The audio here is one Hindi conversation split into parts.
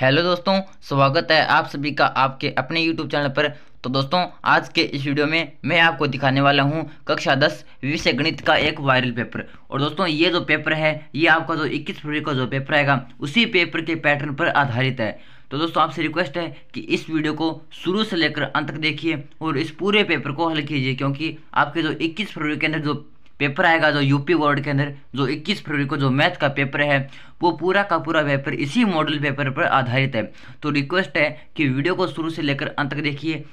हेलो दोस्तों स्वागत है आप सभी का आपके अपने यूट्यूब चैनल पर तो दोस्तों आज के इस वीडियो में मैं आपको दिखाने वाला हूं कक्षा 10 विषय गणित का एक वायरल पेपर और दोस्तों ये जो पेपर है ये आपका जो 21 फरवरी का जो पेपर आएगा उसी पेपर के पैटर्न पर आधारित है तो दोस्तों आपसे रिक्वेस्ट है कि इस वीडियो को शुरू से लेकर अंत तक देखिए और इस पूरे पेपर को हल कीजिए क्योंकि आपके जो 21 फरवरी के अंदर जो पेपर आएगा जो यूपी बोर्ड के अंदर जो 21 फरवरी को जो मैथ का पेपर है वो पूरा का पूरा पेपर इसी मॉडल पेपर पर आधारित है तो रिक्वेस्ट है कि वीडियो को शुरू से लेकर अंत तक देखिए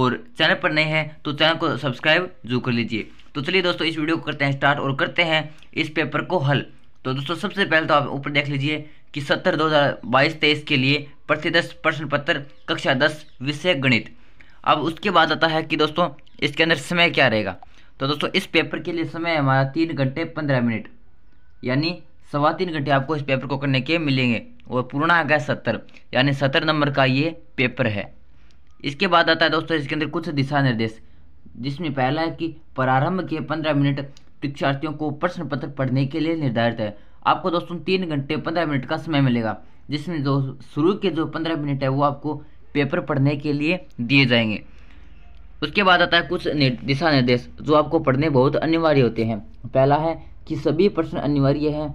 और चैनल पर नए हैं तो चैनल को सब्सक्राइब जरूर कर लीजिए तो चलिए दोस्तों इस वीडियो को करते हैं स्टार्ट और करते हैं इस पेपर को हल तो दोस्तों सबसे पहले तो आप ऊपर देख लीजिए कि सत्तर दो हज़ार बाईस तेईस के लिए प्रति दस प्रश्न पत्र कक्षा दस विषय गणित अब उसके बाद आता है कि दोस्तों इसके अंदर समय क्या रहेगा तो दोस्तों इस पेपर के लिए समय हमारा तीन घंटे पंद्रह मिनट यानी सवा तीन घंटे आपको इस पेपर को करने के मिलेंगे और पूर्णा आ गया सत्तर यानी सत्तर नंबर का ये पेपर है इसके बाद आता है दोस्तों इसके अंदर कुछ दिशा निर्देश जिसमें पहला है कि प्रारंभ के पंद्रह मिनट परीक्षार्थियों को प्रश्न पत्र पढ़ने के लिए निर्धारित है आपको दोस्तों तीन घंटे पंद्रह मिनट का समय मिलेगा जिसमें जो शुरू के जो पंद्रह मिनट है वो आपको पेपर पढ़ने के लिए दिए जाएंगे उसके बाद आता है कुछ दिशा निर्देश जो आपको पढ़ने बहुत अनिवार्य होते हैं पहला है कि सभी प्रश्न अनिवार्य हैं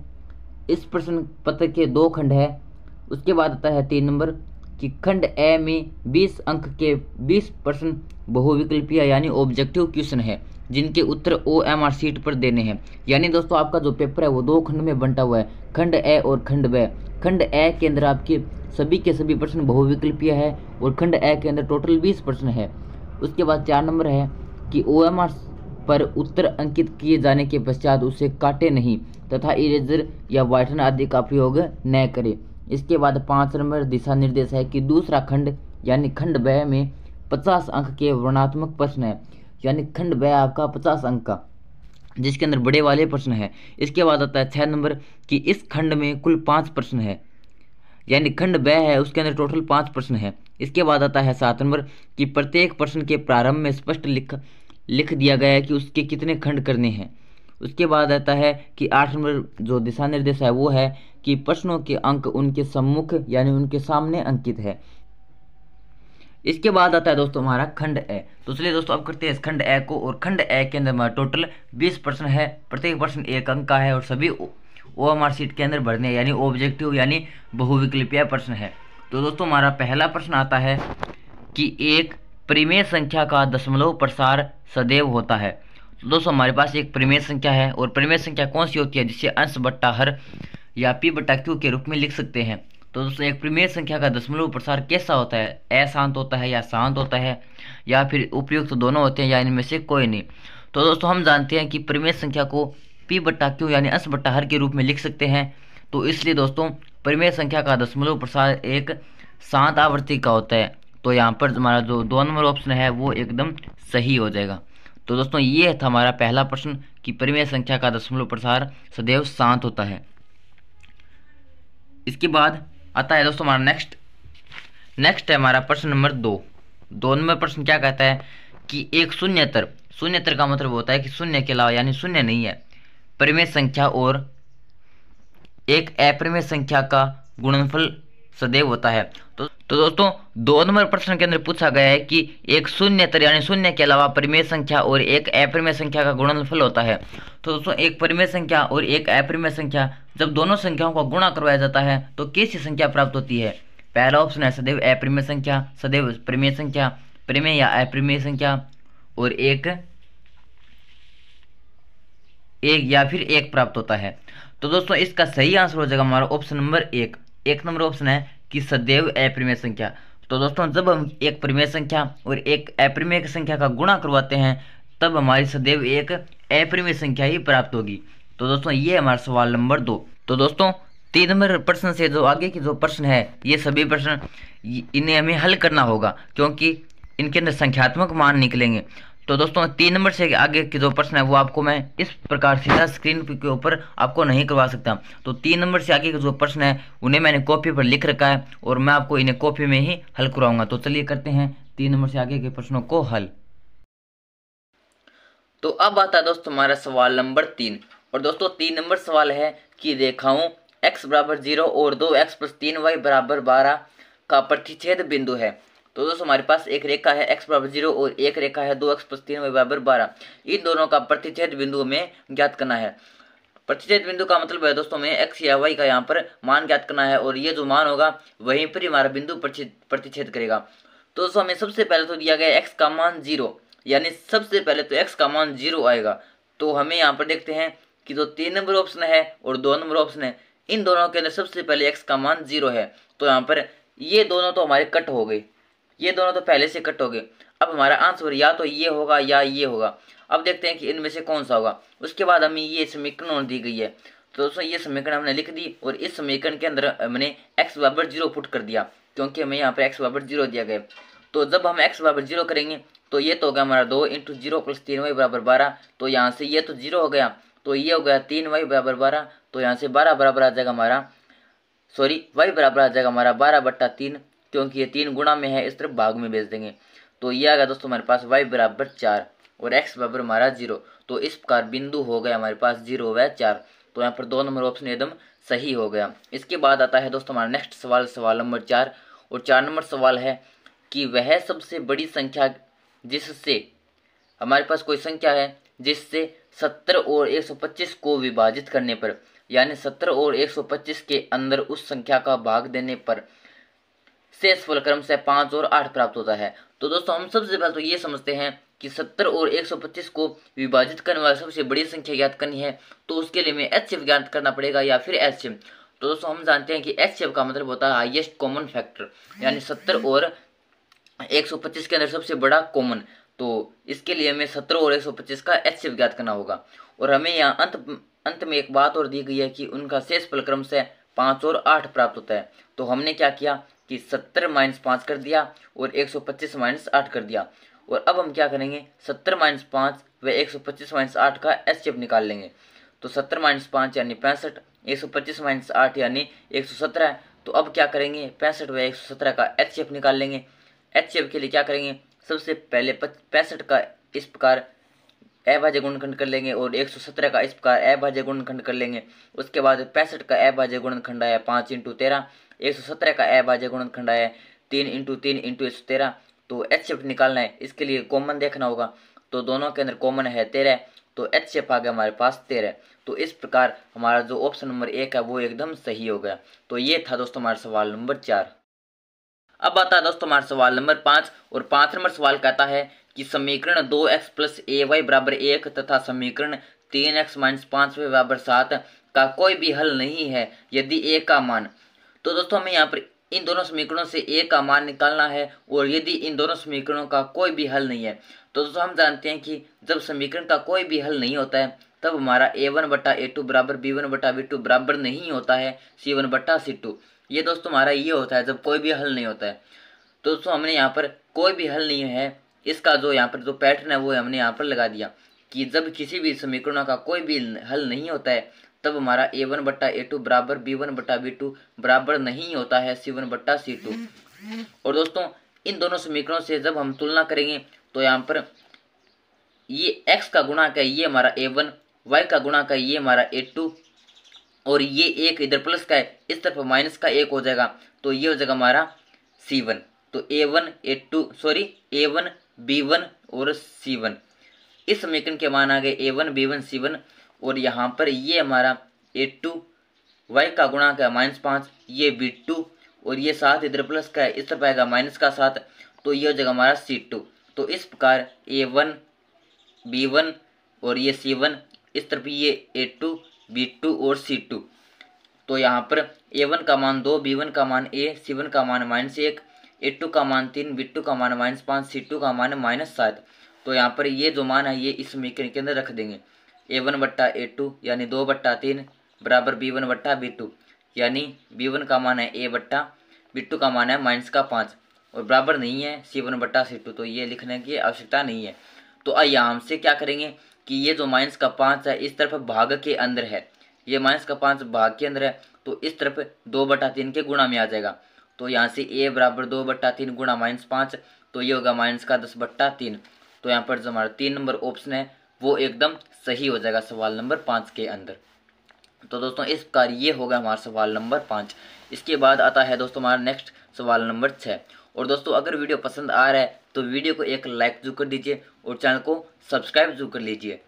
इस प्रश्न पत्र के दो खंड है उसके बाद आता है तीन नंबर कि खंड ए में 20 अंक के 20 प्रश्न बहुविकल्पीय यानी ऑब्जेक्टिव क्वेश्चन है जिनके उत्तर ओ एम आर सीट पर देने हैं यानी दोस्तों आपका जो पेपर है वो दो खंड में बंटा हुआ है खंड ए और खंड ब खंड ए के अंदर आपके सभी के सभी प्रश्न बहुविकल्पीय है और खंड ए के अंदर टोटल बीस प्रश्न है उसके बाद चार नंबर है कि ओ पर उत्तर अंकित किए जाने के पश्चात उसे काटे नहीं तथा इरेजर या वाइटन आदि का प्रयोग न करें इसके बाद पाँच नंबर दिशा निर्देश है कि दूसरा खंड यानी खंड व्यय में पचास अंक के वर्णात्मक प्रश्न है यानी खंड व्यय आपका पचास अंक का जिसके अंदर बड़े वाले प्रश्न है इसके बाद आता है छः नंबर कि इस खंड में कुल पाँच प्रश्न है यानी खंड व है उसके अंदर टोटल पाँच प्रश्न है इसके बाद आता है सात नंबर कि प्रत्येक प्रश्न के प्रारंभ में स्पष्ट लिख लिख दिया गया है कि उसके कितने खंड करने हैं उसके बाद आता है कि आठ नंबर जो दिशा निर्देश है वो है कि प्रश्नों के अंक उनके सम्मुख यानी उनके सामने अंकित है इसके बाद आता है दोस्तों हमारा खंड ए तो चलिए दोस्तों अब करते हैं इस खंड ए को और खंड ए के अंदर हमारा टोटल बीस प्रश्न है प्रत्येक प्रश्न एक अंक का है और सभी वो हमारे सीट के अंदर भरने यानी ऑब्जेक्टिव यानी बहुविकल्पीय प्रश्न है तो दोस्तों हमारा पहला प्रश्न आता है कि एक प्रीमेय संख्या का दशमलव प्रसार सदैव होता है तो दोस्तों हमारे पास एक प्रीमेय संख्या है और प्रीमेय संख्या कौन सी होती है जिसे अंश बट्टा हर या पी बट्टा क्यू के रूप में लिख सकते हैं तो दोस्तों एक प्रीमेय संख्या का दशमलव प्रसार कैसा होता है अशांत होता है या शांत होता है या फिर उपयुक्त तो दोनों होते हैं या इनमें से कोई नहीं तो दोस्तों हम जानते हैं कि प्रीमेय संख्या को पी बट्टा क्यू यानी अस बट्टा हर के रूप में लिख सकते हैं तो इसलिए दोस्तों परिमेय संख्या का दशमलव प्रसार एक सात आवृत्ति का होता है तो यहाँ पर हमारा जो दो नंबर ऑप्शन है वो एकदम सही हो जाएगा तो दोस्तों ये था हमारा पहला प्रश्न कि परिमेय संख्या का दशमलव प्रसार सदैव शांत होता है इसके बाद आता है दोस्तों हमारा नेक्स्ट नेक्स्ट है हमारा प्रश्न नंबर दो दो नंबर प्रश्न क्या कहता है कि एक शून्यतर शून्यतर का मतलब होता है कि शून्य के अलावा यानी शून्य नहीं है परिमेय संख्या और एक अप्रिमेय संख्या का गुणनफल सदैव होता है तो तो दोस्तों दो नंबर प्रश्न के अंदर पूछा गया है कि एक शून्यतर यानी शून्य के अलावा परिमेय संख्या और एक अप्रिमेय संख्या का गुणनफल होता है तो दोस्तों एक परिमेय संख्या और एक अप्रिमेय संख्या जब दोनों संख्याओं का गुणा करवाया जाता है तो कैसी संख्या प्राप्त होती है पहला ऑप्शन है सदैव अप्रिमेय संख्या सदैव परिमेय संख्या परिमेय या अप्रिमेय संख्या और एक एक या फिर एक प्राप्त होता है तो दोस्तों इसका सही आंसर हो जाएगा हमारा ऑप्शन नंबर एक एक नंबर ऑप्शन है कि सदैव अप्रिमेय संख्या तो दोस्तों जब हम एक प्रमेय संख्या और एक अप्रिमेय संख्या का गुणा करवाते हैं तब हमारी सदैव एक अप्रिमेय संख्या ही प्राप्त होगी तो दोस्तों ये हमारा सवाल नंबर दो तो दोस्तों तीन नंबर प्रश्न से जो आगे की जो प्रश्न है ये सभी प्रश्न इन्हें हमें हल करना होगा क्योंकि इनके अंदर संख्यात्मक मान निकलेंगे तो दोस्तों तीन नंबर से आगे के जो प्रश्न है वो आपको मैं इस प्रकार सीधा स्क्रीन के ऊपर आपको नहीं करवा सकता तो तीन नंबर से आगे के जो प्रश्न है उन्हें मैंने कॉपी पर लिख रखा है और मैं आपको इन्हें कॉपी में ही हल करवाऊंगा तो चलिए करते हैं तीन नंबर से आगे के प्रश्नों को हल तो अब आता है दोस्तों हमारा सवाल नंबर तीन और दोस्तों तीन नंबर सवाल है कि रेखाओं एक्स बराबर जीरो और दो एक्स प्लस तीन वाई बराबर बारह का प्रतिच्छेद बिंदु है तो दोस्तों हमारे पास एक रेखा है एक्स बराबर जीरो और एक रेखा है दो एक्स प्लस तीन बराबर बारह इन दोनों का प्रतिच्छेद बिंदु में ज्ञात करना है प्रतिच्छेद बिंदु का मतलब है दोस्तों हमें एक्स या वाई का यहाँ पर मान ज्ञात करना है और ये जो मान होगा वहीं पर ही हमारा बिंदु प्रतिच्छेद करेगा तो दोस्तों हमें सबसे पहले तो दिया गया एक्स का मान जीरो यानी सबसे पहले तो एक्स का मान जीरो आएगा तो हमें यहाँ पर देखते हैं कि जो तीन नंबर ऑप्शन है और दो नंबर ऑप्शन है इन दोनों के अंदर सबसे पहले एक्स का मान जीरो है तो यहाँ पर ये दोनों तो हमारे कट हो गई ये दोनों तो पहले से कट हो गए अब हमारा आंसर या तो ये होगा या ये होगा अब देखते हैं कि इनमें से कौन सा होगा उसके बाद हमें ये समीकरण दी गई है तो दोस्तों ये समीकरण हमने लिख दी और इस समीकरण के अंदर हमने एक्स बराबर जीरो पुट कर दिया क्योंकि हमें यहाँ पर एक्स बराबर जीरो दिया गया तो जब हम एक्स बराबर जीरो करेंगे तो ये तो हो गया हमारा दो इंटू जीरो प्लस तीन वाई बराबर बारह तो यहाँ से ये तो जीरो हो गया तो ये हो गया तीन वाई बराबर बारह तो यहाँ से बारह बराबर आ जाएगा हमारा सॉरी वाई बराबर आ जाएगा हमारा बारह बट्टा तीन क्योंकि ये तीन गुणा में है इस तरफ भाग में भेज देंगे तो ये आ गया दोस्तों हमारे पास वाई बराबर चार और एक्स बराबर हमारा जीरो तो इस प्रकार बिंदु हो गया हमारे पास जीरो व चार तो यहाँ पर दो नंबर ऑप्शन एकदम सही हो गया इसके बाद आता है दोस्तों हमारा नेक्स्ट सवाल सवाल नंबर चार और चार नंबर सवाल है कि वह सबसे बड़ी संख्या जिससे हमारे पास कोई संख्या है जिससे सत्तर और एक सौ पच्चीस को विभाजित करने पर यानी सत्तर और एक सौ पच्चीस के अंदर उस संख्या का भाग देने पर फल क्रम से पाँच और आठ प्राप्त होता है तो दोस्तों हम सबसे पहले तो ये समझते हैं कि सत्तर और एक सौ पच्चीस को विभाजित करने वाली सबसे बड़ी संख्या ज्ञात करनी है तो उसके लिए हमें एच ज्ञात करना पड़ेगा या फिर एच तो दोस्तों हम जानते हैं कि एच का मतलब होता है हाइएस्ट कॉमन फैक्टर यानी सत्तर और पच्चीस के अंदर सबसे बड़ा कॉमन तो इसके लिए हमें सत्तर और एक सौ पच्चीस का एच ज्ञात करना होगा और हमें यहाँ अंत अंत में एक बात और दी गई है कि उनका शेष फलक्रम से पाँच और आठ प्राप्त होता है तो हमने क्या किया कि सत्तर माइनस पाँच कर दिया और एक सौ पच्चीस माइनस आठ कर दिया और अब हम क्या करेंगे सत्तर माइनस पाँच व एक सौ पच्चीस माइनस आठ का एस सी निकाल लेंगे तो सत्तर माइनस पाँच यानी पैंसठ एक सौ पच्चीस माइनस आठ यानी एक सौ सत्रह तो अब क्या करेंगे पैंसठ व एक सौ सत्रह का एच सी निकाल लेंगे एच सी के लिए क्या करेंगे सबसे पहले पैंसठ का इस प्रकार अभाज्य गुणखंड कर लेंगे और 117 का इस प्रकार अभाज्य गुणखंड कर लेंगे उसके बाद पैंसठ का अभाज्य गुणखंड आया पाँच इंटू तेरह एक सौ सत्रह का अभाज्य गुणनखंड खंडा है तीन इंटू तीन इंटू एक सौ तेरह तो एच शिफ्ट निकालना है इसके लिए कॉमन देखना होगा तो दोनों के अंदर कॉमन है तेरह तो एच शेफ आ गया हमारे पास तेरह तो इस प्रकार हमारा जो ऑप्शन नंबर एक है वो एकदम सही हो गया तो ये था दोस्तों हमारा सवाल नंबर चार अब आता है दोस्तों हमारा सवाल नंबर पाँच और पाँच नंबर सवाल कहता है कि समीकरण दो एक्स प्लस ए वाई बराबर एक तथा समीकरण तीन एक्स माइनस पाँच वाई बराबर सात का कोई भी हल नहीं है यदि ए का मान तो दोस्तों हमें यहाँ पर इन दोनों समीकरणों से एक का मान निकालना है और यदि इन दोनों समीकरणों का कोई भी हल नहीं है तो दोस्तों हम जानते हैं कि जब समीकरण का कोई भी हल नहीं होता है तब हमारा ए वन बटा ए टू बराबर बी वन बटा बी टू बराबर नहीं होता है सी वन बटा सी टू ये दोस्तों हमारा ये होता है जब कोई भी हल नहीं होता है तो दोस्तों हमने यहाँ पर कोई भी हल नहीं है इसका जो यहाँ पर जो पैटर्न है वो हमने यहाँ पर लगा दिया कि जब किसी भी समीकरणों का कोई भी हल नहीं होता है तब हमारा ए वन बट्टा ए टू बराबर बी वन बट्टा बी टू बराबर नहीं होता है सी वन बट्टा सी टू और दोस्तों इन दोनों समीकरणों से जब हम तुलना करेंगे तो यहाँ पर ये एक्स का गुणा का ये हमारा ए वन वाई का गुणा का ये हमारा ए टू और ये एक इधर प्लस का है इस तरफ माइनस का एक हो जाएगा तो ये हो जाएगा हमारा सी वन तो A one A two sorry A one B one और सी वन इस समीकरण के मान आ गए A one B one C one और यहाँ पर ये हमारा ए टू वाई का गुणा का माइनस पाँच ये बी टू और ये सात इधर प्लस का है इस तरफ आएगा माइनस का सात तो ये हो जाएगा हमारा सी टू तो इस प्रकार ए वन बी वन और ये सी वन इस तरफ ये ए टू बी टू और सी टू तो यहाँ पर ए वन का मान दो बी वन का मान ए सी वन का मान माइनस एक ए टू का मान तीन बी टू का मान माइनस पाँच सी टू का मान माइनस सात तो यहाँ पर ये जो मान है ये इस समीकरण के अंदर रख देंगे ए वन बट्टा ए टू यानी दो बट्टा तीन बराबर बी वन बट्टा बी टू यानी बी वन का मान है ए बट्टा बी टू का मान है माइनस का पाँच और बराबर नहीं है सी वन बट्टा सी टू तो ये लिखने की आवश्यकता नहीं है तो आइए से क्या करेंगे कि ये जो माइनस का पाँच है इस तरफ भाग के अंदर है ये माइनस का पाँच भाग के अंदर है तो इस तरफ दो बटा तीन के गुणा में आ जाएगा तो यहाँ से ए बराबर दो बट्टा तीन गुणा माइनस पाँच तो ये होगा माइनस का दस बट्टा तीन तो यहाँ पर जो हमारा तीन नंबर ऑप्शन है वो एकदम सही हो जाएगा सवाल नंबर पाँच के अंदर तो दोस्तों इस प्रकार ये होगा हमारा सवाल नंबर पाँच इसके बाद आता है दोस्तों हमारा नेक्स्ट सवाल नंबर छः और दोस्तों अगर वीडियो पसंद आ रहा है तो वीडियो को एक लाइक जरूर कर दीजिए और चैनल को सब्सक्राइब जरूर कर लीजिए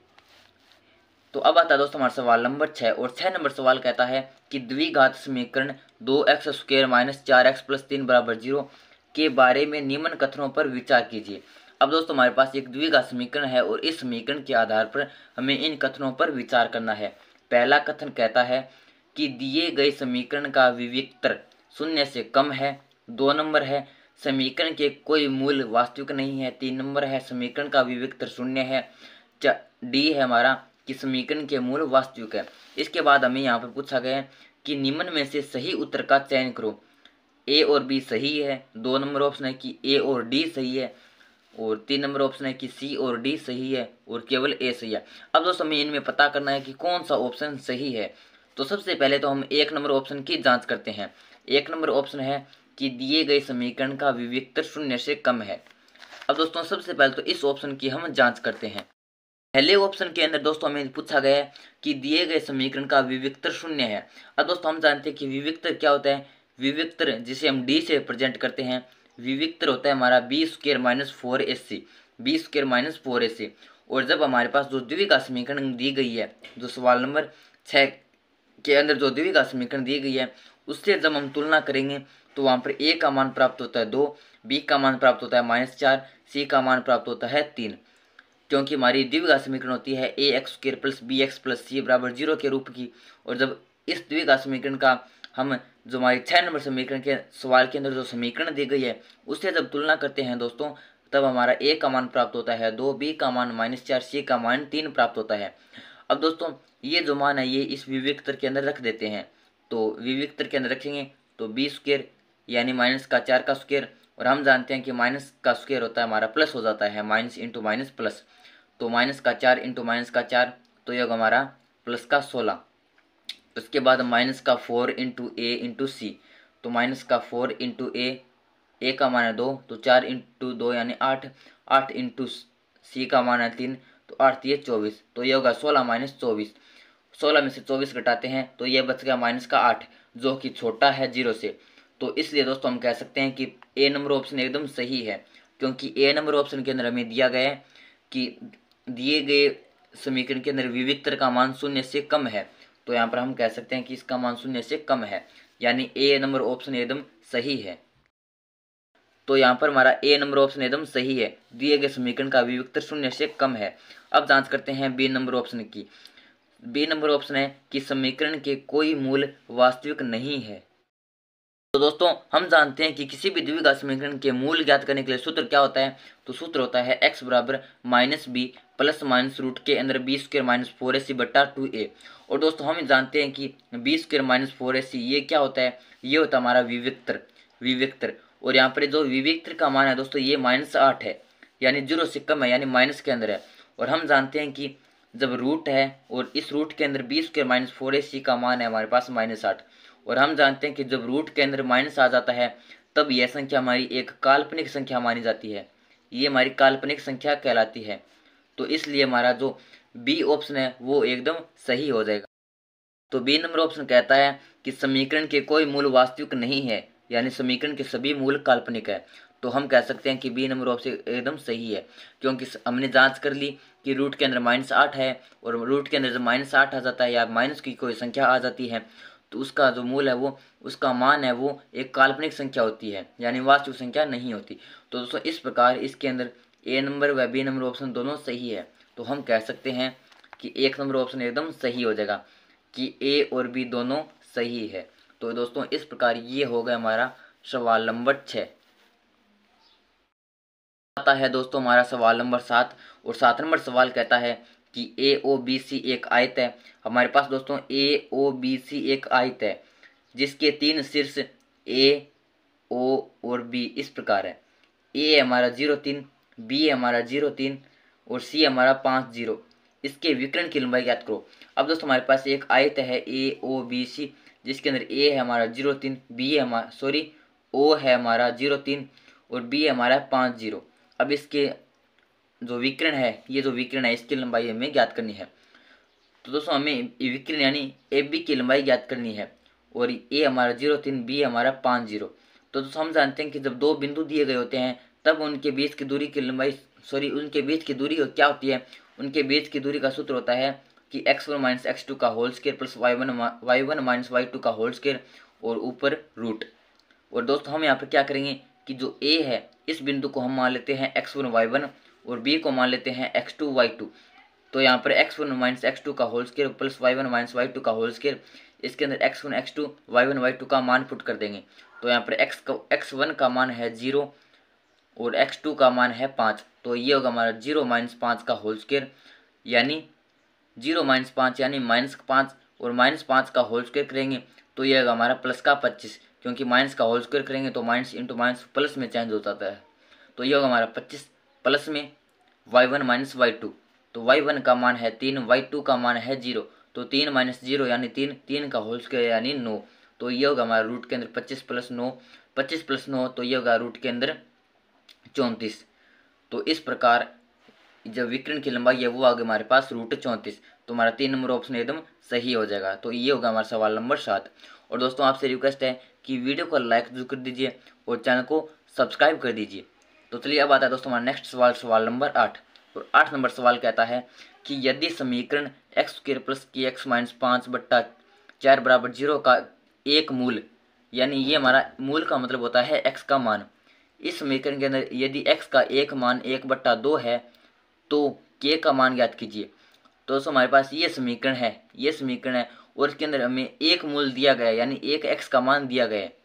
तो अब आता है दोस्तों हमारा सवाल नंबर छः और छः नंबर सवाल कहता है कि द्विघात समीकरण दो एक्स स्क्वेयर माइनस चार एक्स प्लस तीन बराबर जीरो के बारे में निम्न कथनों पर विचार कीजिए अब दोस्तों हमारे पास एक द्वि का समीकरण है और इस समीकरण के आधार पर हमें इन कथनों पर विचार करना है पहला कथन कहता है कि दिए गए समीकरण का विविक्तर शून्य से कम है दो नंबर है समीकरण के कोई मूल वास्तविक नहीं है तीन नंबर है समीकरण का विविक्तर शून्य है डी है हमारा कि समीकरण के मूल वास्तविक है इसके बाद हमें यहाँ पर पूछा गया है कि निम्न में से सही उत्तर का चयन करो ए और बी सही है दो नंबर ऑप्शन है कि ए और डी सही है और तीन नंबर ऑप्शन है कि सी और डी सही है और केवल ए सही है अब दोस्तों हमें इनमें पता करना है कि कौन सा ऑप्शन सही है तो सबसे पहले तो हम एक नंबर ऑप्शन की जांच करते हैं एक नंबर ऑप्शन है कि दिए गए समीकरण का विविक्तर शून्य से कम है अब दोस्तों सबसे पहले तो इस ऑप्शन की हम जाँच करते हैं पहले ऑप्शन के अंदर दोस्तों हमें पूछा गया है कि दिए गए समीकरण का विविक्तर शून्य है अब दोस्तों हम जानते हैं कि विविक्तर क्या होता है विविक्तर जिसे हम डी से प्रेजेंट करते हैं विविक्तर होता है हमारा B square minus four A C B square minus four A C और जब हमारे पास जो द्विविक समीकरण दी गई है जो सवाल नंबर छः के अंदर जो द्विविका समीकरण दी गई है उससे जब हम तुलना करेंगे तो वहाँ पर ए का मान प्राप्त होता है दो बी का मान प्राप्त होता है माइनस चार सी का मान प्राप्त होता है तीन क्योंकि हमारी द्विविघा समीकरण होती है A X square plus B X plus C बराबर जीरो के रूप की और जब इस द्विविघा समीकरण का हम जो हमारे छः नंबर समीकरण के सवाल के अंदर जो समीकरण दी गई है उससे जब तुलना करते हैं दोस्तों तब हमारा ए का मान प्राप्त होता है दो बी का मान माइनस चार सी का मान तीन प्राप्त होता है अब दोस्तों ये जो मान है ये इस विविकतर के अंदर रख देते हैं तो विविकतर के अंदर रखेंगे तो बी स्क्वेयर यानी माइनस का चार का स्क्वेयर और हम जानते हैं कि माइनस का स्क्वेयर होता है हमारा प्लस हो जाता है माइनस इंटू माइनस प्लस तो माइनस का चार इंटू माइनस का चार तो ये होगा हमारा प्लस का सोलह उसके बाद माइनस का four into A into C तो माइनस का फोर इंटू ए ए का मान है दो तो चार इंटू दो यानी आठ आठ इंटू सी का मान है तीन तो आठ ये चौबीस तो ये होगा सोलह माइनस चौबीस सोलह में से चौबीस घटाते हैं तो ये बच गया माइनस का आठ जो कि छोटा है जीरो से तो इसलिए दोस्तों हम कह सकते हैं कि ए नंबर ऑप्शन एकदम सही है क्योंकि ए नंबर ऑप्शन के अंदर हमें दिया गया है कि दिए गए समीकरण के अंदर विविधता का मान शून्य से कम है तो यहाँ पर हम कह सकते हैं कि इसका मान शून्य से कम है यानी ए नंबर ऑप्शन एकदम सही है तो यहाँ पर हमारा ए नंबर ऑप्शन एकदम सही है दिए गए समीकरण का अभिव्यक्त शून्य से कम है अब जांच करते हैं बी नंबर ऑप्शन की बी नंबर ऑप्शन है कि समीकरण के कोई मूल वास्तविक नहीं है तो दोस्तों हम जानते हैं कि किसी भी द्विघात समीकरण के मूल ज्ञात करने के लिए सूत्र क्या होता है तो सूत्र होता है एक्स बराबर minus B plus minus root के अंदर B square minus four A C बट्टा टू ए और दोस्तों हम जानते हैं कि B square minus four A C ये क्या होता है ये होता है हमारा विविक्तर विविक्तर और यहाँ पर जो विविक्तर का मान है दोस्तों ये माइनस आठ है यानी जीरो से कम है यानी माइनस के अंदर है और हम जानते हैं कि जब रूट है और इस रूट के अंदर B square minus four A C का मान है हमारे पास माइनस आठ और हम जानते हैं कि जब रूट के अंदर माइनस आ जाता है तब यह संख्या हमारी एक काल्पनिक संख्या मानी जाती है ये हमारी काल्पनिक संख्या कहलाती है तो इसलिए हमारा जो बी ऑप्शन है वो एकदम सही हो जाएगा तो बी नंबर ऑप्शन कहता है कि समीकरण के कोई मूल वास्तविक नहीं है यानी समीकरण के सभी मूल काल्पनिक है तो हम कह सकते हैं कि बी नंबर ऑप्शन एकदम सही है क्योंकि हमने जांच कर ली कि रूट के अंदर माइनस आठ है और रूट के अंदर जब माइनस आठ आ जाता है या माइनस की कोई संख्या आ जाती है तो उसका जो मूल है वो उसका मान है वो एक काल्पनिक संख्या होती है यानी वास्तविक संख्या नहीं होती तो दोस्तों इस प्रकार इसके अंदर ए नंबर व बी नंबर ऑप्शन दोनों सही है तो हम कह सकते हैं कि एक नंबर ऑप्शन एकदम सही हो जाएगा कि ए और बी दोनों सही है तो दोस्तों इस प्रकार ये हो गया हमारा सवाल नंबर छः आता है दोस्तों हमारा सवाल नंबर सात और सात नंबर सवाल कहता है कि ए ओ बी सी एक आयत है हमारे पास दोस्तों ए ओ बी सी एक आयत है जिसके तीन शीर्ष ए ओ और बी इस प्रकार है ए हमारा जीरो तीन बी हमारा जीरो तीन और सी हमारा पाँच जीरो इसके विकरण की लंबाई याद करो अब दोस्तों हमारे पास एक आयत है ए ओ बी सी जिसके अंदर ए है हमारा जीरो तीन बी है हमारा सॉरी ओ है हमारा जीरो तीन और बी है हमारा पाँच जीरो अब इसके जो विकिरण है ये जो विकिरण है इसकी लंबाई हमें ज्ञात करनी है तो दोस्तों हमें विकिरण यानी ए बी की लंबाई ज्ञात करनी है और ए हमारा जीरो तीन बी हमारा पाँच जीरो तो दोस्तों हम जानते हैं कि जब दो बिंदु दिए गए होते हैं तब उनके बीच की दूरी की लंबाई सॉरी उनके बीच की दूरी क्या होती है उनके बीच की दूरी का सूत्र होता है कि X one minus X two का whole square plus Y one Y one minus Y two का होल स्केयर और ऊपर रूट और दोस्तों हम यहाँ पर क्या करेंगे कि जो ए है इस बिंदु को हम मान लेते हैं एक्स वन वाई वन और बी को मान लेते हैं एक्स टू वाई टू तो यहाँ पर X one minus X two का whole square plus Y one minus Y two का होल स्केयर इसके अंदर X one X two Y one Y two का मान पुट कर देंगे तो यहाँ पर एक्स का एक्स वन का मान है जीरो और एक्स टू का मान है पाँच तो ये होगा हमारा जीरो माइनस पाँच का होल स्केयर यानी जीरो माइनस पाँच यानी माइनस पाँच और माइनस पाँच का होल स्केयर करेंगे तो ये होगा हमारा प्लस का पच्चीस क्योंकि माइनस का होल स्केयर करेंगे तो माइनस इंटू माइनस प्लस में चेंज हो जाता है तो ये होगा हमारा पच्चीस प्लस में Y one minus Y two तो वाई वन का मान है तीन वाई टू का मान है जीरो तो तीन माइनस जीरो यानी तीन तीन का होल स्क्वायर यानी नौ तो ये होगा हमारा रूट के अंदर पच्चीस प्लस नौ पच्चीस प्लस नौ तो ये होगा रूट के अंदर चौंतीस तो इस प्रकार जब विकर्ण की लंबाई है वो आ गई हमारे पास रूट चौंतीस तो हमारा तीन नंबर ऑप्शन एकदम सही हो जाएगा तो ये होगा हमारा सवाल नंबर सात और दोस्तों आपसे रिक्वेस्ट है कि वीडियो को लाइक जरूर कर दीजिए और चैनल को सब्सक्राइब कर दीजिए तो चलिए अब आता है दोस्तों हमारा नेक्स्ट सवाल सवाल नंबर आठ और आठ नंबर सवाल कहता है कि यदि समीकरण X square plus K X minus पाँच बट्टा चार बराबर जीरो का एक मूल यानी ये हमारा मूल का मतलब होता है एक्स का मान इस समीकरण के अंदर यदि एक्स का एक मान एक बट्टा दो है तो के का मान ज्ञात कीजिए तो दोस्तों हमारे पास ये समीकरण है ये समीकरण है और इसके अंदर हमें एक मूल दिया गया यानी एक एक्स का मान दिया गया है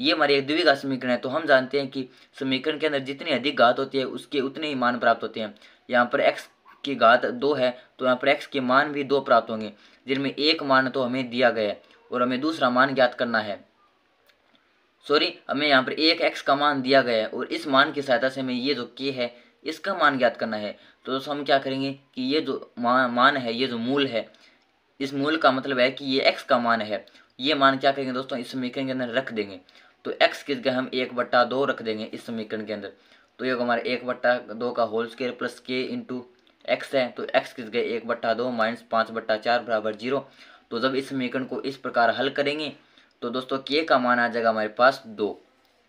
ये हमारे एक द्विविघात समीकरण है तो हम जानते हैं कि समीकरण के अंदर जितनी अधिक घात होती है उसके उतने ही मान प्राप्त होते हैं यहाँ पर एक्स की घात दो है तो यहाँ पर एक्स के मान भी दो प्राप्त होंगे जिनमें एक मान तो हमें दिया गया है और हमें दूसरा मान ज्ञात करना है सॉरी हमें यहाँ पर एक एक्स का मान दिया गया है और इस मान की सहायता से हमें ये जो के है इसका मान ज्ञात करना है तो दोस्तों हम क्या करेंगे कि ये जो मान है ये जो मूल है इस मूल का मतलब है कि ये एक्स का मान है ये मान क्या करेंगे दोस्तों इस समीकरण के अंदर रख देंगे तो एक्स की जगह हम एक बट्टा दो रख देंगे इस समीकरण के अंदर तो ये हमारा एक बट्टा दो का whole square plus K into X है तो एक्स की जगह एक बट्टा दो माइनस पाँच बट्टा चार बराबर जीरो तो जब इस समीकरण को इस प्रकार हल करेंगे तो दोस्तों के का मान आ जाएगा हमारे पास दो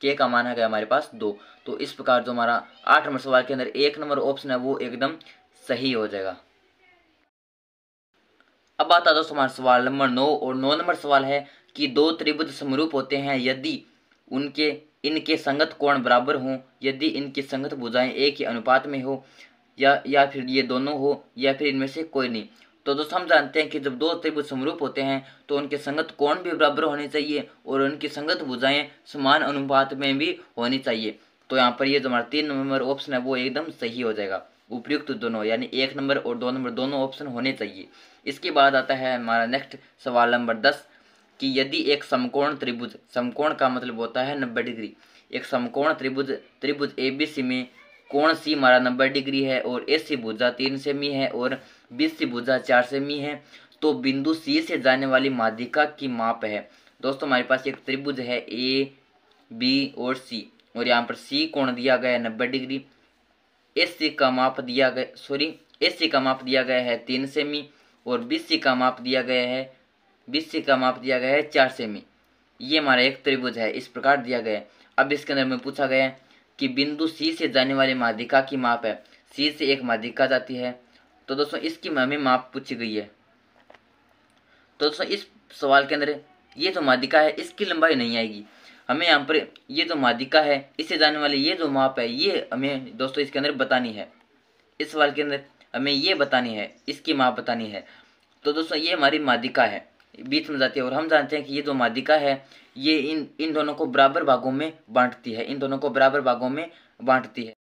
के का मान आ गया हमारे पास दो तो इस प्रकार जो हमारा आठ नंबर सवाल के अंदर एक नंबर ऑप्शन है वो एकदम सही हो जाएगा अब बात आता दोस्तों हमारा सवाल नंबर नौ और नौ नंबर सवाल है कि दो त्रिभुज समरूप होते हैं यदि उनके इनके संगत कोण बराबर हों यदि इनकी संगत भुजाएं एक ही अनुपात में हो या या फिर ये दोनों हो या फिर इनमें से कोई नहीं तो दोस्तों हम जानते हैं कि जब दो त्रिभुज समरूप होते हैं तो उनके संगत कोण भी बराबर होने चाहिए और उनकी संगत भुजाएं समान अनुपात में भी होनी चाहिए तो यहाँ पर ये जो हमारा तीन नंबर ऑप्शन है वो एकदम सही हो जाएगा उपयुक्त दोनों यानी एक नंबर और दो नंबर दोनों ऑप्शन होने चाहिए इसके बाद आता है हमारा नेक्स्ट सवाल नंबर दस कि यदि एक समकोण त्रिभुज समकोण का मतलब होता है नब्बे डिग्री एक समकोण त्रिभुज त्रिभुज ए बी सी में कोण सी मारा नब्बे डिग्री है और ए सी भुजा तीन सेमी है और बी सी भुजा चार सेमी है तो बिंदु सी से जाने वाली माध्यिका की माप है दोस्तों हमारे पास एक त्रिभुज है ए बी और सी और यहाँ पर सी कोण दिया गया है नब्बे डिग्री ए सी का माप दिया गया सॉरी ए सी का माप दिया गया है तीन सेमी और बी सी का माप दिया गया है बीस का माप दिया गया है चार सेमी ये हमारा एक त्रिभुज है इस प्रकार दिया गया है अब इसके अंदर में पूछा गया है कि बिंदु सी से जाने वाली माध्यिका की माप है सी से एक माध्यिका जाती है तो दोस्तों इसकी हमें माप पूछी गई है तो दोस्तों इस सवाल के अंदर ये जो माध्यिका है इसकी लंबाई नहीं आएगी हमें यहाँ पर ये जो माध्यिका है इससे जाने वाली ये जो माप है ये हमें दोस्तों इसके अंदर बतानी है इस सवाल के अंदर हमें ये बतानी है इसकी माप बतानी है तो दोस्तों ये हमारी माध्यिका है बीच में जाती है और हम जानते हैं कि ये जो मादिका है ये इन इन दोनों को बराबर भागों में बांटती है इन दोनों को बराबर भागों में बांटती है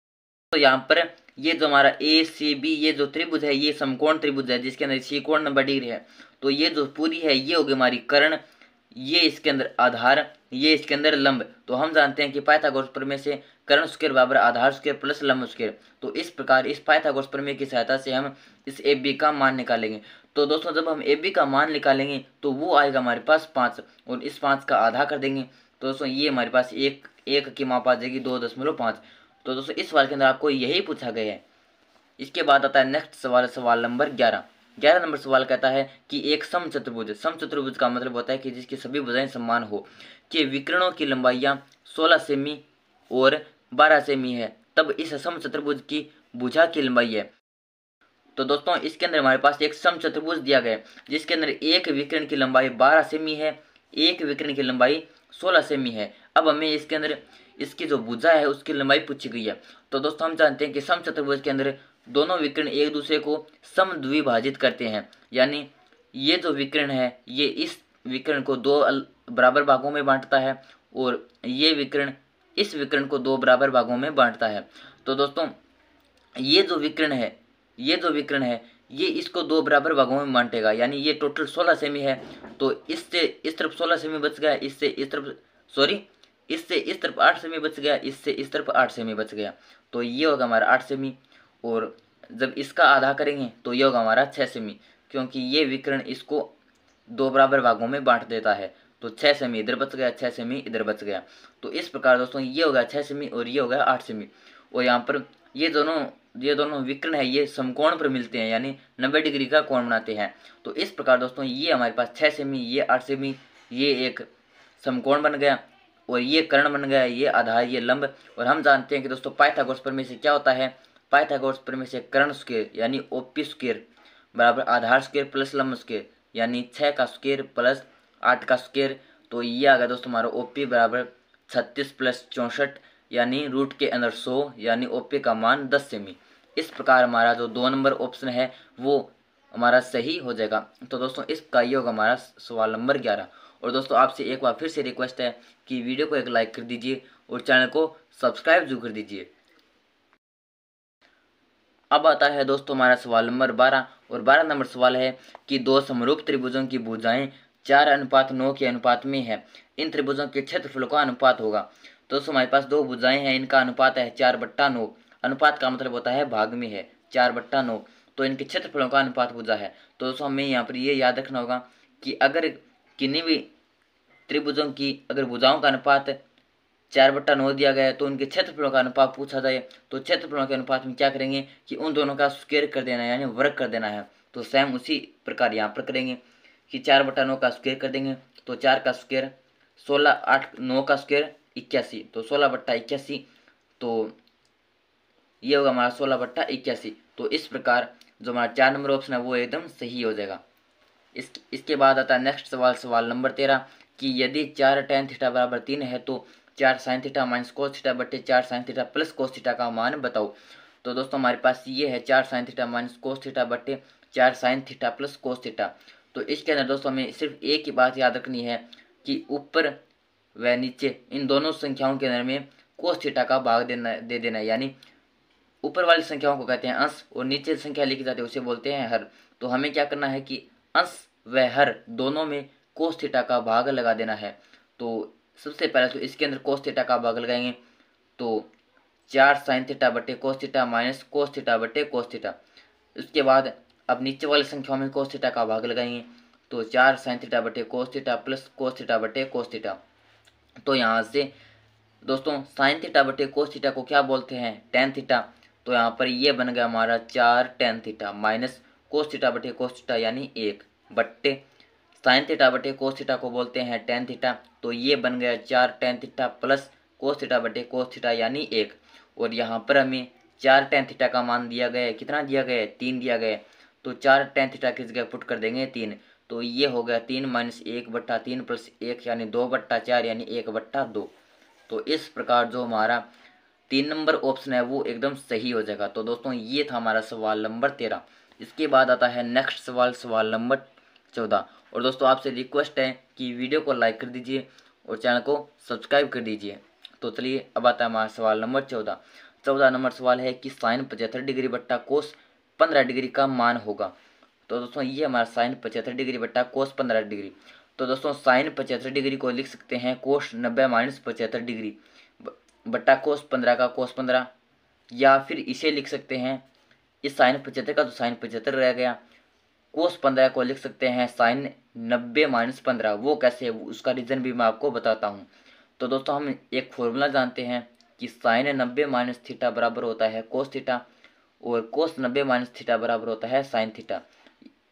तो यहाँ पर ये जो हमारा ए सी बी ये जो त्रिभुज है ये समकोण त्रिभुज है जिसके अंदर सी कोण नंबर डिग्री है तो ये जो पूरी है ये होगी हमारी कर्ण ये इसके अंदर आधार ये इसके अंदर लंब तो हम जानते हैं कि पाइथागोरस प्रमेय से कर्ण स्क्र बराबर आधार स्क्र प्लस लंब स्क्र तो इस प्रकार इस पाइथागोरस प्रमेय की सहायता से हम इस ए बी का मान निकालेंगे तो दोस्तों जब हम ए बी का मान निकालेंगे तो वो आएगा हमारे पास पाँच और इस पाँच का आधा कर देंगे तो दोस्तों ये हमारे पास एक एक की माप आ जाएगी दो दशमलव पाँच तो दोस्तों इस सवाल के अंदर आपको यही पूछा गया है इसके बाद आता है नेक्स्ट सवाल सवाल नंबर ग्यारह ग्यारह नंबर सवाल कहता है कि एक सम चतुर्भुज सम चतुर्भुज का मतलब होता है कि जिसकी सभी भुजाएं समान हो कि विकरणों की लंबाइयाँ सोलह सेमी और बारह सेमी है तब इस सम चतुर्भुज की भुजा की लंबाई है तो दोस्तों इसके अंदर हमारे पास एक समचतुर्भुज दिया गया है जिसके अंदर एक विकर्ण की लंबाई बारह सेमी है एक विकर्ण की लंबाई सोलह सेमी है अब हमें इसके अंदर इसकी जो भुजा है उसकी लंबाई पूछी गई है तो दोस्तों हम जानते हैं कि चतुर्भुज के अंदर दोनों विकर्ण एक दूसरे को समद्विभाजित करते हैं यानी ये जो विकर्ण है ये इस विकर्ण को दो बराबर भागों में बांटता है और ये विकर्ण इस विकर्ण को दो बराबर भागों में बांटता है तो दोस्तों ये जो विकर्ण है ये जो विकरण है ये इसको दो बराबर भागों में बांटेगा यानी ये टोटल सोलह सेमी है तो इससे इस तरफ सोलह सेमी बच गया इससे इस तरफ सॉरी इससे इस तरफ आठ सेमी बच गया इससे इस तरफ आठ सेमी बच गया तो ये होगा हमारा आठ सेमी और जब इसका आधा करेंगे तो ये होगा हमारा छः सेमी क्योंकि ये विकरण इसको दो बराबर भागों में बांट देता है तो छः सेमी इधर बच गया छः सेमी इधर बच गया तो इस प्रकार दोस्तों ये हो गया छः सेमी और ये हो गया आठ सेमी और यहाँ पर ये दोनों ये दोनों विकर्ण है ये समकोण पर मिलते हैं यानी नब्बे डिग्री का कोण बनाते हैं तो इस प्रकार दोस्तों ये हमारे पास छः सेमी ये आठ सेमी ये एक समकोण बन गया और ये कर्ण बन गया ये आधार ये लंब और हम जानते हैं कि दोस्तों पाइथागोरस प्रमेय से क्या होता है पाइथागोरस प्रमेय से कर्ण स्केयर यानी ओपी स्केयर बराबर आधार स्केयर प्लस लंब स्केयर यानी छः का स्केयर प्लस आठ का स्केयर तो ये आ गया दोस्तों हमारा ओपी बराबर छत्तीस प्लस चौंसठ यानी रूट के अंदर सौ यानी ओपी का मान दस सेमी इस प्रकार हमारा जो दो नंबर ऑप्शन है वो हमारा सही हो जाएगा तो दोस्तों इसका ये होगा हमारा सवाल नंबर ग्यारह और दोस्तों आपसे एक बार फिर से रिक्वेस्ट है कि वीडियो को एक लाइक कर दीजिए और चैनल को सब्सक्राइब जरूर कर दीजिए अब आता है दोस्तों हमारा सवाल नंबर बारह और बारह नंबर सवाल है कि दो समरूप त्रिभुजों की भुजाएं चार अनुपात नौ के अनुपात में है इन त्रिभुजों के क्षेत्रफल का अनुपात होगा दोस्तों हमारे पास दो भुजाएं हैं इनका अनुपात है चार बट्टा नौ अनुपात का मतलब होता है भाग में है चार बट्टा नौ तो इनके क्षेत्रफलों का अनुपात पूछा है तो दोस्तों हमें यहाँ पर ये याद रखना होगा कि अगर किन्नी भी त्रिभुजों की अगर भुजाओं का अनुपात चार बट्टा नौ दिया गया है तो उनके क्षेत्रफलों का अनुपात पूछा जाए तो क्षेत्रफलों के अनुपात में क्या करेंगे कि उन दोनों का स्क्वेयर कर देना है यानी वर्ग कर देना है तो सेम उसी प्रकार यहाँ पर करेंगे कि चार बट्टा नौ का स्क्वेयर कर देंगे तो चार का स्क्वेयर सोलह आठ नौ का स्क्वेयर इक्यासी तो सोलह बट्टा इक्यासी तो ये होगा हमारा सोलह बट्टा इक्यासी तो इस प्रकार जो हमारा चार नंबर ऑप्शन है वो एकदम सही हो जाएगा इस इसके बाद आता है नेक्स्ट सवाल सवाल नंबर तेरह कि यदि चार टेन थीटा बराबर तीन है तो चार sine theta minus cos theta बट्टे चार sine theta plus cos theta का मान बताओ तो दोस्तों हमारे पास ये है चार sine theta minus cos theta बट्टे चार sine theta plus cos theta तो इसके अंदर दोस्तों हमें सिर्फ एक ही बात याद रखनी है कि ऊपर व नीचे इन दोनों संख्याओं के अंदर में कोस थीटा का भाग देना दे देना यानी ऊपर वाली संख्याओं को कहते हैं अंश और नीचे संख्या लिखी जाती है उसे बोलते हैं हर तो हमें क्या करना है कि अंश व हर दोनों में कोस थीटा का भाग लगा देना है तो सबसे पहले तो इसके अंदर कोस थीटा का भाग लगाएंगे तो चार साइन थीटा बटे cos theta minus cos theta बटे कोस थीटा उसके बाद अब नीचे वाली संख्याओं में कोस थीटा का भाग लगाएंगे तो चार साइन थीटा बटे cos theta plus cos theta बटे कोस थीटा तो यहाँ से दोस्तों साइन थीटा बटे कोस थीटा को क्या बोलते हैं टेन थीटा तो यहाँ पर ये बन गया हमारा चार tan theta minus cos theta बटे कोस थीटा यानी एक बट्टे साइन थीटा बटे कोस थीटा को बोलते हैं टेन थीटा तो ये बन गया चार tan theta plus cos theta बटे कोस थीटा यानी एक और यहाँ पर हमें चार टेन थीटा का मान दिया गया है कितना दिया गया है तीन दिया गया है तो चार टेन थीटा किस गए पुट कर देंगे तीन तो ये हो गया तीन माइनस एक बट्टा तीन प्लस एक यानी दो बट्टा चार यानी एक बट्टा दो तो इस प्रकार जो हमारा तीन नंबर ऑप्शन है वो एकदम सही हो जाएगा तो दोस्तों ये था हमारा सवाल नंबर तेरह इसके बाद आता है नेक्स्ट सवाल सवाल नंबर चौदह और दोस्तों आपसे रिक्वेस्ट है कि वीडियो को लाइक कर दीजिए और चैनल को सब्सक्राइब कर दीजिए तो चलिए अब आता है हमारा सवाल नंबर चौदह चौदह नंबर सवाल है कि साइन पचहत्तर डिग्री बट्टा कोस पंद्रह डिग्री का मान होगा तो दोस्तों ये हमारा साइन पचहत्तर डिग्री बट्टा कोस पंद्रह डिग्री तो दोस्तों साइन पचहत्तर डिग्री को लिख सकते हैं कोस नब्बे माइनस पचहत्तर डिग्री बट्टा कोस पंद्रह का कोस पंद्रह या फिर इसे लिख सकते हैं इस साइन पचहत्तर का तो साइन पचहत्तर रह गया कोस पंद्रह को लिख सकते हैं साइन नब्बे माइनस पंद्रह वो कैसे है उसका रीज़न भी मैं आपको बताता हूँ तो दोस्तों हम एक फॉर्मूला जानते हैं कि साइन नब्बे माइनस थीटा बराबर होता है कोस थीटा और कोस नब्बे माइनस थीटा बराबर होता है साइन थीटा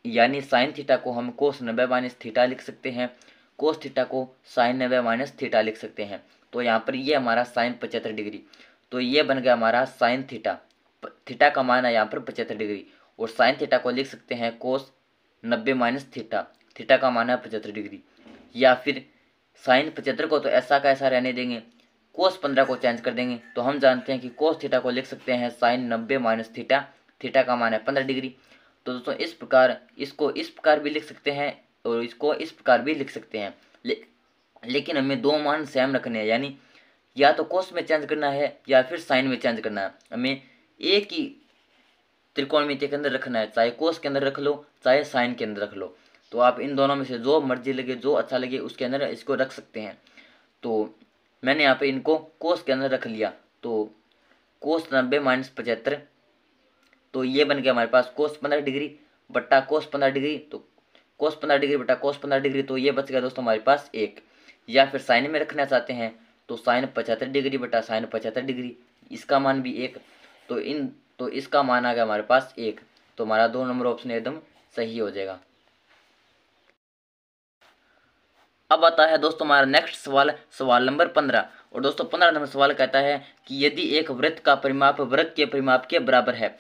यानी साइन थीटा को हम कोस नब्बे माइनस थीटा लिख सकते हैं कोस थीटा को साइन नब्बे माइनस थीटा लिख सकते हैं तो यहाँ पर ये हमारा साइन पचहत्तर डिग्री तो ये बन गया हमारा साइन थीटा थीटा का मान है यहाँ पर पचहत्तर डिग्री और साइन थीटा को लिख सकते हैं कोस नब्बे माइनस थीटा थीटा का मान है पचहत्तर डिग्री या फिर साइन पचहत्तर को तो ऐसा का ऐसा रहने देंगे कोस पंद्रह को चेंज कर देंगे तो हम जानते हैं कि कोस थीटा को लिख सकते हैं साइन नब्बे माइनस थीटा थीटा का मान है पंद्रह डिग्री तो दोस्तों इस प्रकार इसको इस प्रकार भी लिख सकते हैं और इसको इस प्रकार भी लिख सकते हैं लेकिन हमें दो मान सेम रखने हैं यानी या तो कोस में चेंज करना है या फिर साइन में चेंज करना है हमें एक ही त्रिकोणमिति के अंदर रखना है चाहे कोस के अंदर रख लो चाहे साइन के अंदर रख लो तो आप इन दोनों में से जो मर्जी लगे जो अच्छा लगे उसके अंदर इसको रख सकते हैं तो मैंने यहाँ पे इनको कोस के अंदर रख लिया तो कोस नब्बे माइनस पचहत्तर तो ये बन गया हमारे पास कोस पंद्रह डिग्री बट्टा कोस पंद्रह डिग्री तो कोस पंद्रह डिग्री बट्टा कोस पंद्रह डिग्री तो ये बच गया दोस्तों हमारे पास एक या फिर साइन में रखना चाहते हैं तो साइन पचहत्तर डिग्री बटा साइन पचहत्तर डिग्री इसका मान भी एक तो इन तो इसका मान आ गया हमारे पास एक तो हमारा दो नंबर ऑप्शन एकदम सही हो जाएगा अब आता है दोस्तों हमारा नेक्स्ट सवाल सवाल नंबर पंद्रह और दोस्तों पंद्रह नंबर सवाल कहता है कि यदि एक वृत्त का परिमाप वर्ग के परिमाप के बराबर है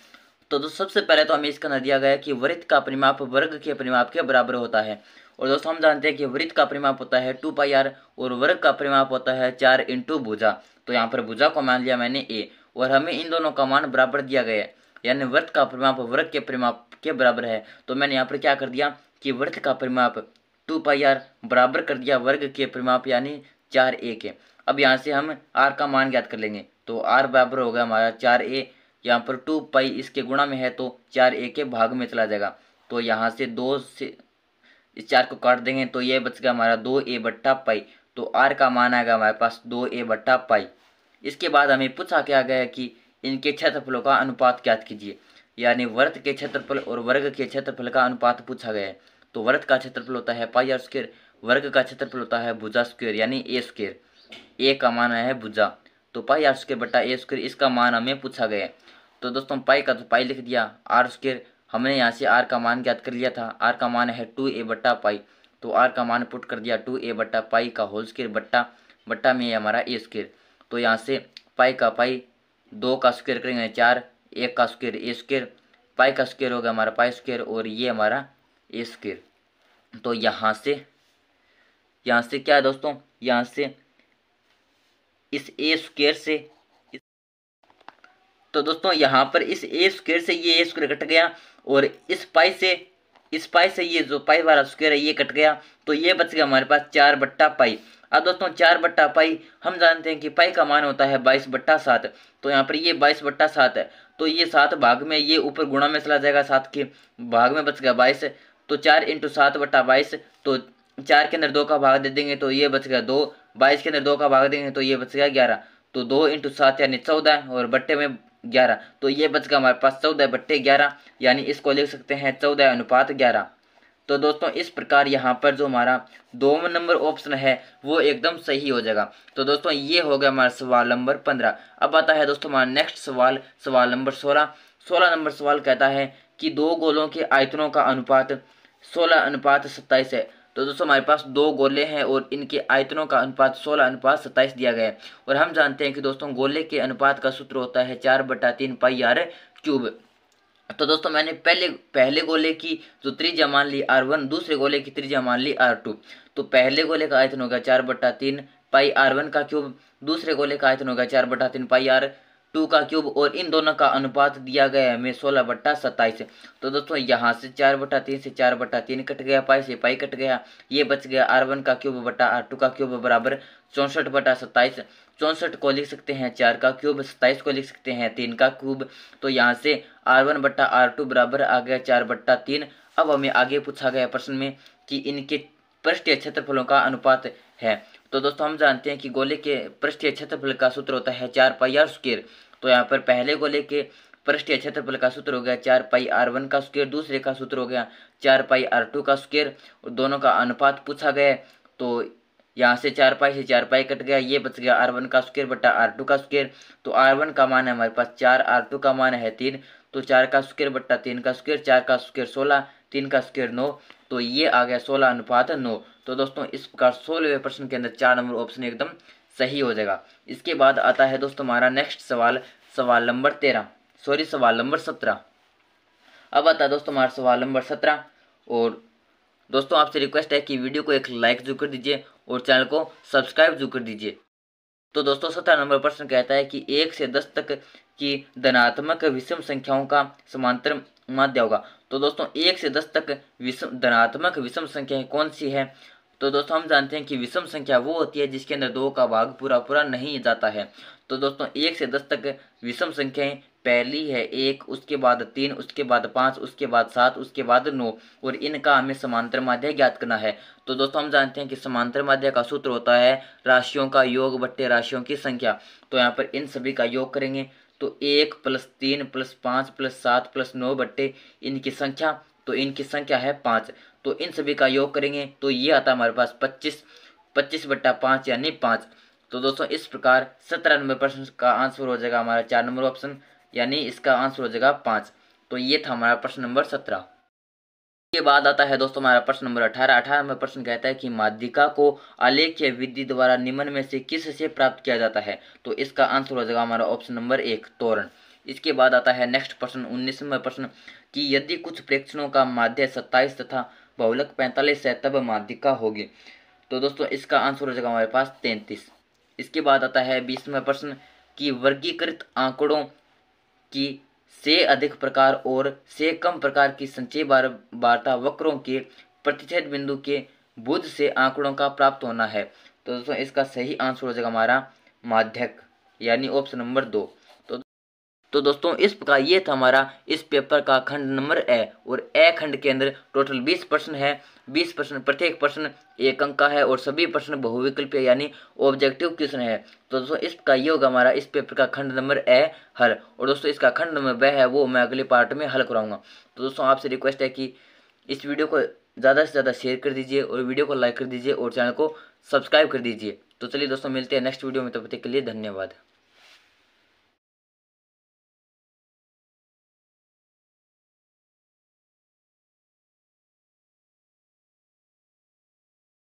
तो दोस्तों सबसे पहले तो हमें इसका दिया गया कि वृत्त का परिमाप वर्ग के परिमाप के बराबर होता है और दोस्तों हम जानते हैं कि वृत्त का परिमाप होता है टू पाई आर और वर्ग का परिमाप होता है चार इंटू भुजा तो यहाँ पर भुजा को मान लिया मैंने ए और हमें इन दोनों का मान बराबर दिया गया है यानी वर्त का परिमाप वर्ग के परिमाप के बराबर है तो मैंने यहाँ पर क्या कर दिया कि वृत्त का परिमाप टू पाई आर बराबर कर दिया वर्ग के परिमाप यानी चार ए के अब यहाँ से हम आर का मान ज्ञात कर लेंगे तो आर बराबर होगा हमारा चार ए यहाँ पर टू पाई इसके गुणा में है तो चार ए के भाग में चला जाएगा तो यहाँ से दो से इस चार को काट देंगे तो ये बच गया हमारा दो ए बट्टा पाई तो आर का मान आ गया हमारे पास दो ए बट्टा पाई इसके बाद हमें पूछा क्या गया कि इनके क्षेत्रफलों का अनुपात क्या कीजिए यानी वर्त के क्षेत्रफल और वर्ग के क्षेत्रफल का अनुपात पूछा गया है तो वर्त का क्षेत्रफल होता है पाई आर स्क्र वर्ग का क्षेत्रफल होता है भुजा स्क्वेयर यानी ए स्क्वेयर ए का मान है भुजा तो पाई आर स्क्र बट्टा ए स्क्र इसका मान हमें पूछा गया है तो दोस्तों पाई का तो पाई लिख दिया आर स्क्र हमने यहाँ से आर का मान ज्ञात कर लिया था आर का मान है टू ए बट्टा पाई तो आर का मान पुट कर दिया टू ए बट्टा पाई का होल स्केयर बट्टा बट्टा में है हमारा ए स्केयर तो यहाँ से पाई का पाई दो का स्क्वेयर करेंगे चार एक का स्क्वेयर ए स्क्वेयर पाई का स्क्वेयर होगा हमारा पाई स्क्वेयर और ये हमारा ए स्क्वेयर तो यहाँ से यहाँ से क्या है दोस्तों यहाँ से इस ए स्क्वेयर से तो दोस्तों यहाँ पर इस ए स्क्वेयर से ये ए स्क्वेयर कट गया और इस पाई से इस पाई से ये जो पाई वाला स्क्वायर है ये कट गया तो ये बच गया हमारे पास चार बट्टा पाई अब दोस्तों चार बट्टा पाई हम जानते हैं कि पाई का मान होता है बाईस बट्टा सात तो यहाँ पर ये बाईस बट्टा सात है तो ये सात भाग में ये ऊपर गुणा में चला जाएगा सात के भाग में बच गया बाईस तो चार इंटू सात बट्टा बाईस तो चार के अंदर दो का भाग दे देंगे तो ये बच गया दो बाईस के अंदर दो का भाग देंगे तो ये बच गया ग्यारह तो दो इंटू सात यानी चौदह और बट्टे में ग्यारह तो ये बच गया हमारे पास चौदह बट्टे ग्यारह यानी इसको लिख सकते हैं चौदह अनुपात ग्यारह तो दोस्तों इस प्रकार यहाँ पर जो हमारा दो नंबर ऑप्शन है वो एकदम सही हो जाएगा तो दोस्तों ये हो गया हमारा सवाल नंबर पंद्रह अब आता है दोस्तों हमारा नेक्स्ट सवाल सवाल नंबर सोलह सोलह नंबर सवाल कहता है कि दो गोलों के आयतनों का अनुपात सोलह अनुपात सत्ताईस है तो दोस्तों हमारे पास दो गोले हैं और इनके आयतनों का अनुपात सोलह अनुपात सत्ताईस दिया गया है और हम जानते हैं कि दोस्तों गोले के अनुपात का सूत्र होता है चार बटा तीन पाई आर क्यूब तो दोस्तों मैंने पहले पहले गोले की जो त्रिज्या मान ली आर वन दूसरे गोले की त्रिज्या मान ली आर टू तो पहले गोले का आयतन होगा चार बटा तीन पाई आर वन का क्यूब दूसरे गोले का आयतन होगा चार बटा तीन पाई आर टू का क्यूब और इन दोनों का अनुपात दिया गया है हमें सोलह बट्टा सत्ताईस तो दोस्तों यहाँ से चार बट्टा तीन से चार बट्टा तीन कट गया पाई से पाई कट गया ये बच गया आर वन का क्यूब बट्टा आर टू का क्यूब बराबर चौंसठ बटा सत्ताईस चौंसठ को लिख सकते हैं चार का क्यूब सत्ताईस को लिख सकते हैं तीन का क्यूब तो यहाँ से आर वन बट्टा आर टू बराबर आ गया चार बट्टा तीन अब हमें आगे पूछा गया प्रश्न में कि इनके पृष्ठीय क्षेत्रफलों का अनुपात है तो दोस्तों हम जानते हैं कि गोले के पृष्ठीय क्षेत्रफल का सूत्र होता है चार पाई आर स्क्र तो यहाँ पर पहले को लेके पृष्ठीय क्षेत्रफल का सूत्र हो गया चार पाई आर वन का स्क्वेयर दूसरे का सूत्र हो गया चार पाई आर टू का स्क्वेयर और दोनों का अनुपात पूछा गया तो यहाँ से चार पाई से चार पाई कट गया ये बच गया आर वन का स्क्वेयर बटा आर टू का स्क्वेयर तो आर वन का मान है हमारे पास चार आर टू का मान है तीन तो चार का स्क्वेयर बट्टा तीन का स्क्वेयर चार का स्क्वेयर सोलह तीन का स्क्वेयर नौ तो ये आ गया सोलह अनुपात नौ तो दोस्तों इस प्रकार सोलहवें प्रश्न के अंदर चार नंबर ऑप्शन एकदम सही हो जाएगा इसके बाद आता है दोस्तों हमारा नेक्स्ट सवाल सवाल नंबर तेरह सॉरी सवाल नंबर सत्रह अब आता है दोस्तों हमारा सवाल नंबर सत्रह और दोस्तों आपसे रिक्वेस्ट है कि वीडियो को एक लाइक जो कर दीजिए और चैनल को सब्सक्राइब जो कर दीजिए तो दोस्तों सत्रह नंबर प्रश्न कहता है कि एक से दस तक की धनात्मक विषम संख्याओं का समांतर माध्य होगा तो दोस्तों एक से दस तक विषम धनात्मक विषम संख्या कौन सी है तो दोस्तों हम जानते हैं कि विषम संख्या वो होती है जिसके अंदर दो का भाग पूरा पूरा नहीं जाता है तो दोस्तों एक से दस तक विषम संख्याएं पहली है एक उसके बाद तीन उसके बाद पाँच उसके बाद सात उसके बाद नौ और इनका हमें समांतर माध्याय ज्ञात करना है तो दोस्तों हम जानते हैं कि समांतर माध्यय का सूत्र होता है राशियों का योग बट्टे राशियों की संख्या तो यहाँ पर इन सभी का योग करेंगे तो एक प्लस तीन प्लस पाँच प्लस सात प्लस नौ बट्टे इनकी संख्या तो इनकी संख्या है पाँच तो इन सभी का योग करेंगे तो ये आता हमारे पास 25 25 बट्टा पाँच यानी पाँच तो दोस्तों इस प्रकार सत्रह नंबर प्रश्न का आंसर हो जाएगा हमारा चार नंबर ऑप्शन यानी इसका आंसर हो जाएगा पाँच तो ये था हमारा प्रश्न नंबर सत्रह के बाद आता है दोस्तों हमारा प्रश्न नंबर अठारह अठारह नंबर प्रश्न कहता है कि माध्यिका को आलेख या विधि द्वारा निम्न में से किस से प्राप्त किया जाता है तो इसका आंसर हो जाएगा हमारा ऑप्शन नंबर एक तोरण इसके बाद आता है नेक्स्ट प्रश्न उन्नीस नंबर प्रश्न कि यदि कुछ प्रेक्षणों का माध्य सत्ताईस तथा बहुलक पैंतालीस है तब माध्यिका होगी तो दोस्तों इसका आंसर हो जाएगा हमारे पास तैंतीस इसके बाद आता है बीसवें प्रश्न कि वर्गीकृत आंकड़ों की से अधिक प्रकार और से कम प्रकार की संचय बार वार्ता वक्रों के प्रतिच्छेद बिंदु के बुध से आंकड़ों का प्राप्त होना है तो दोस्तों इसका सही आंसर हो जाएगा हमारा माध्यक यानी ऑप्शन नंबर दो तो दोस्तों इस प्रकार ये था हमारा इस पेपर का खंड नंबर ए और ए खंड के अंदर टोटल बीस प्रश्न है बीस प्रश्न प्रत्येक प्रश्न एक अंक का है और सभी प्रश्न बहुविकल्प यानी ऑब्जेक्टिव क्वेश्चन है तो दोस्तों इस प्रकार ये होगा हमारा इस पेपर का खंड नंबर ए हल और दोस्तों इसका खंड नंबर वह है वो मैं अगले पार्ट में हल कराऊंगा तो दोस्तों आपसे रिक्वेस्ट है कि इस वीडियो को ज़्यादा से ज़्यादा शेयर कर दीजिए और वीडियो को लाइक कर दीजिए और चैनल को सब्सक्राइब कर दीजिए तो चलिए दोस्तों मिलते हैं नेक्स्ट वीडियो में तब तक के लिए धन्यवाद